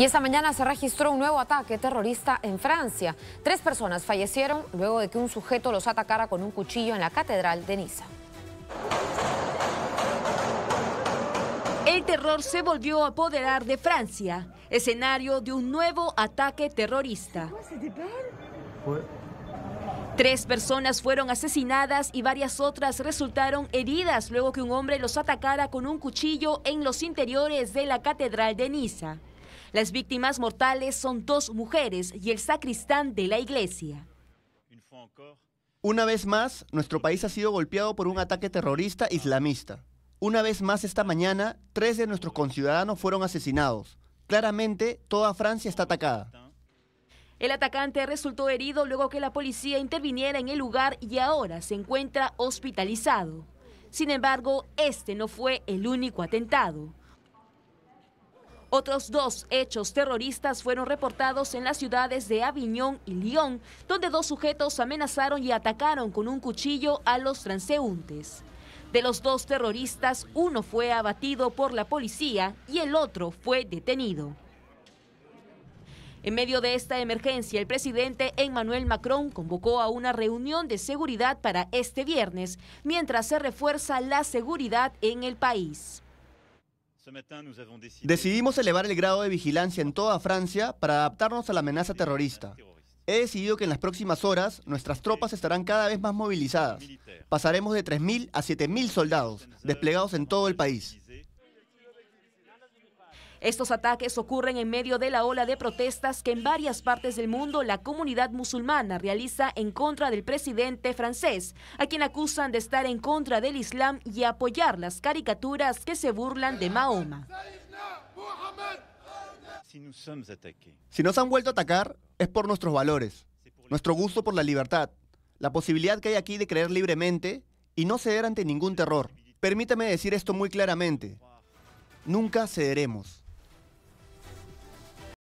Y esta mañana se registró un nuevo ataque terrorista en Francia. Tres personas fallecieron luego de que un sujeto los atacara con un cuchillo en la Catedral de Niza. El terror se volvió a apoderar de Francia, escenario de un nuevo ataque terrorista. Tres personas fueron asesinadas y varias otras resultaron heridas luego que un hombre los atacara con un cuchillo en los interiores de la Catedral de Niza. Las víctimas mortales son dos mujeres y el sacristán de la iglesia. Una vez más, nuestro país ha sido golpeado por un ataque terrorista islamista. Una vez más esta mañana, tres de nuestros conciudadanos fueron asesinados. Claramente, toda Francia está atacada. El atacante resultó herido luego que la policía interviniera en el lugar y ahora se encuentra hospitalizado. Sin embargo, este no fue el único atentado. Otros dos hechos terroristas fueron reportados en las ciudades de Aviñón y Lyon, donde dos sujetos amenazaron y atacaron con un cuchillo a los transeúntes. De los dos terroristas, uno fue abatido por la policía y el otro fue detenido. En medio de esta emergencia, el presidente Emmanuel Macron convocó a una reunión de seguridad para este viernes, mientras se refuerza la seguridad en el país. Decidimos elevar el grado de vigilancia en toda Francia para adaptarnos a la amenaza terrorista. He decidido que en las próximas horas nuestras tropas estarán cada vez más movilizadas. Pasaremos de 3.000 a 7.000 soldados desplegados en todo el país. Estos ataques ocurren en medio de la ola de protestas que en varias partes del mundo la comunidad musulmana realiza en contra del presidente francés, a quien acusan de estar en contra del Islam y apoyar las caricaturas que se burlan de Mahoma. Si nos han vuelto a atacar es por nuestros valores, nuestro gusto por la libertad, la posibilidad que hay aquí de creer libremente y no ceder ante ningún terror. Permítame decir esto muy claramente. Nunca cederemos.